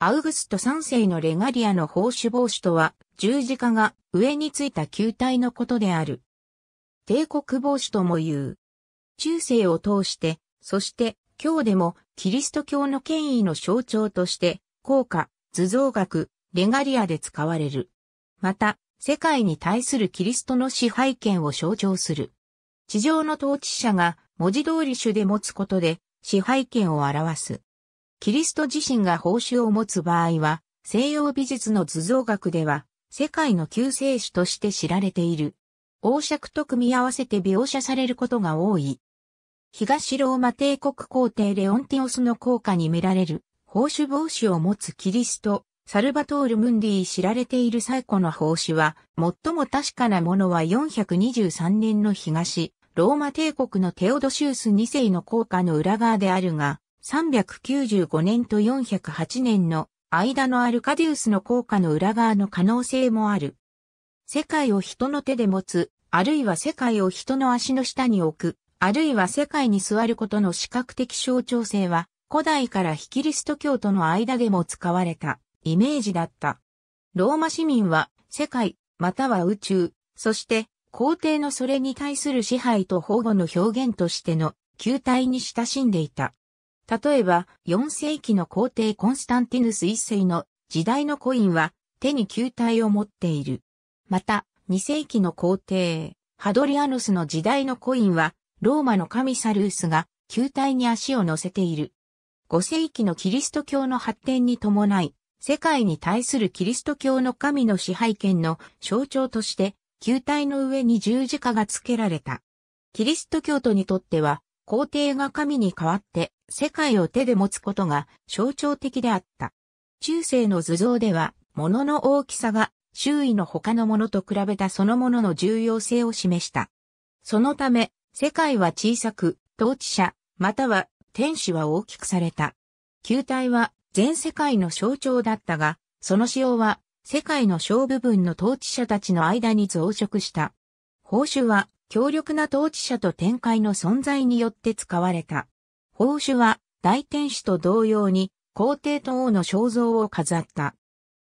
アウグスト3世のレガリアの奉仕帽子とは、十字架が上についた球体のことである。帝国帽子とも言う。中世を通して、そして今日でもキリスト教の権威の象徴として、効果、図像学、レガリアで使われる。また、世界に対するキリストの支配権を象徴する。地上の統治者が文字通り主で持つことで支配権を表す。キリスト自身が報酬を持つ場合は、西洋美術の図像学では、世界の救世主として知られている。王爵と組み合わせて描写されることが多い。東ローマ帝国皇帝レオンティオスの効果に見られる、報酬帽子を持つキリスト、サルバトール・ムンディ知られている最古の報酬は、最も確かなものは423年の東、ローマ帝国のテオドシウス2世の効果の裏側であるが、395年と408年の間のアルカディウスの効果の裏側の可能性もある。世界を人の手で持つ、あるいは世界を人の足の下に置く、あるいは世界に座ることの視覚的象徴性は、古代から非キリスト教との間でも使われたイメージだった。ローマ市民は世界、または宇宙、そして皇帝のそれに対する支配と保護の表現としての球体に親しんでいた。例えば、4世紀の皇帝コンスタンティヌス一世の時代のコインは手に球体を持っている。また、2世紀の皇帝、ハドリアノスの時代のコインは、ローマの神サルースが球体に足を乗せている。5世紀のキリスト教の発展に伴い、世界に対するキリスト教の神の支配権の象徴として、球体の上に十字架が付けられた。キリスト教徒にとっては、皇帝が神に代わって世界を手で持つことが象徴的であった。中世の図像では、物の大きさが周囲の他のものと比べたそのものの重要性を示した。そのため、世界は小さく、統治者、または天使は大きくされた。球体は全世界の象徴だったが、その仕様は世界の小部分の統治者たちの間に増殖した。報酬は強力な統治者と展開の存在によって使われた。宝珠は大天使と同様に皇帝と王の肖像を飾った。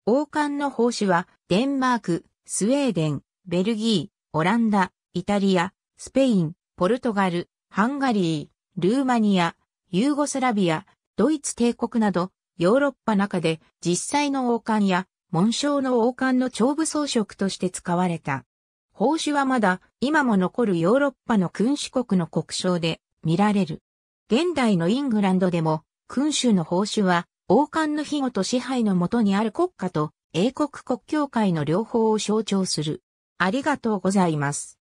王冠の宝珠はデンマーク、スウェーデン、ベルギー、オランダ、イタリア、スペイン、ポルトガル、ハンガリー、ルーマニア、ユーゴスラビア、ドイツ帝国などヨーロッパ中で実際の王冠や紋章の王冠の長部装飾として使われた。宝珠はまだ今も残るヨーロッパの君主国の国章で見られる。現代のイングランドでも君主の宝珠は王冠の庇護と支配のもとにある国家と英国国教会の両方を象徴する。ありがとうございます。